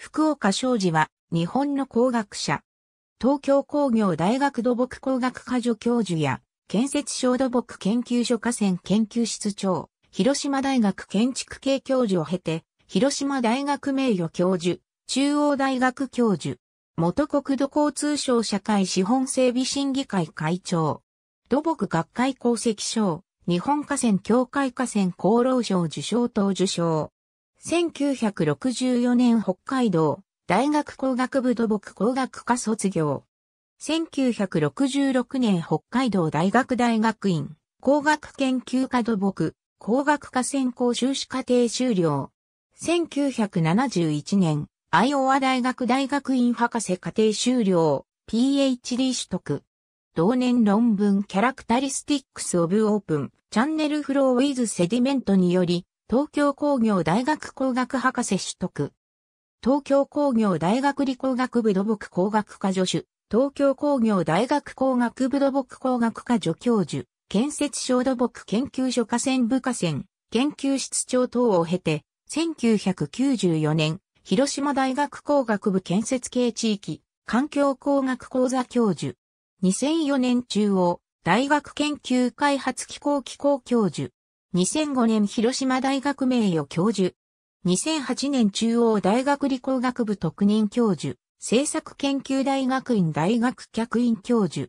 福岡商事は日本の工学者。東京工業大学土木工学科助教授や建設省土木研究所河川研究室長、広島大学建築系教授を経て、広島大学名誉教授、中央大学教授、元国土交通省社会資本整備審議会会長、土木学会功績賞、日本河川協会河川功労賞受賞等受賞。1964年北海道大学工学部土木工学科卒業。1966年北海道大学大学院工学研究科土木工学科専攻修士課程修了。1971年、アイオワ大学大学院博士課程修了、PhD 取得。同年論文キャラクタリスティックスオブオープン、チャンネルフローウィズセディメントにより、東京工業大学工学博士取得。東京工業大学理工学部土木工学科助手。東京工業大学工学部土木工学科助教授。建設省土木研究所河川部河川研究室長等を経て、1994年、広島大学工学部建設系地域、環境工学講座教授。2004年中央、大学研究開発機構機構教授。2005年広島大学名誉教授。2008年中央大学理工学部特任教授、政策研究大学院大学客員教授。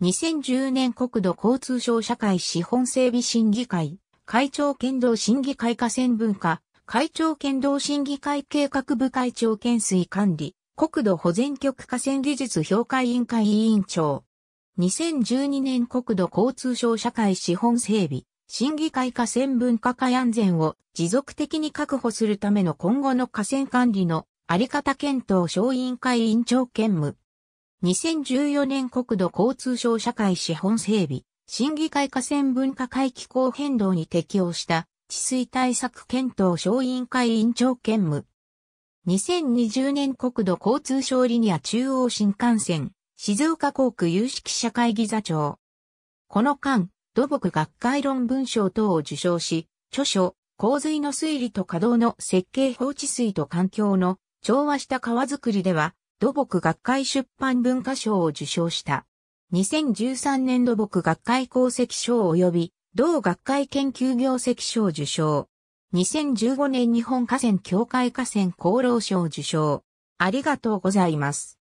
2010年国土交通省社会資本整備審議会、会長剣道審議会河川文化、会長剣道審議会計画部会長県水管理、国土保全局河川技術評価委員会委員長。2012年国土交通省社会資本整備、審議会河川文化会安全を持続的に確保するための今後の河川管理のあり方検討小委員会委員長兼務。2014年国土交通省社会資本整備、審議会河川文化会気候変動に適応した治水対策検討小委員会委員長兼務。2020年国土交通省リニア中央新幹線、静岡航空有識者会議座長。この間、土木学会論文賞等を受賞し、著書、洪水の推理と稼働の設計放置水と環境の調和した川づくりでは、土木学会出版文化賞を受賞した。2013年土木学会功績賞及び同学会研究業績賞受賞。2015年日本河川協会河川功労賞受賞。ありがとうございます。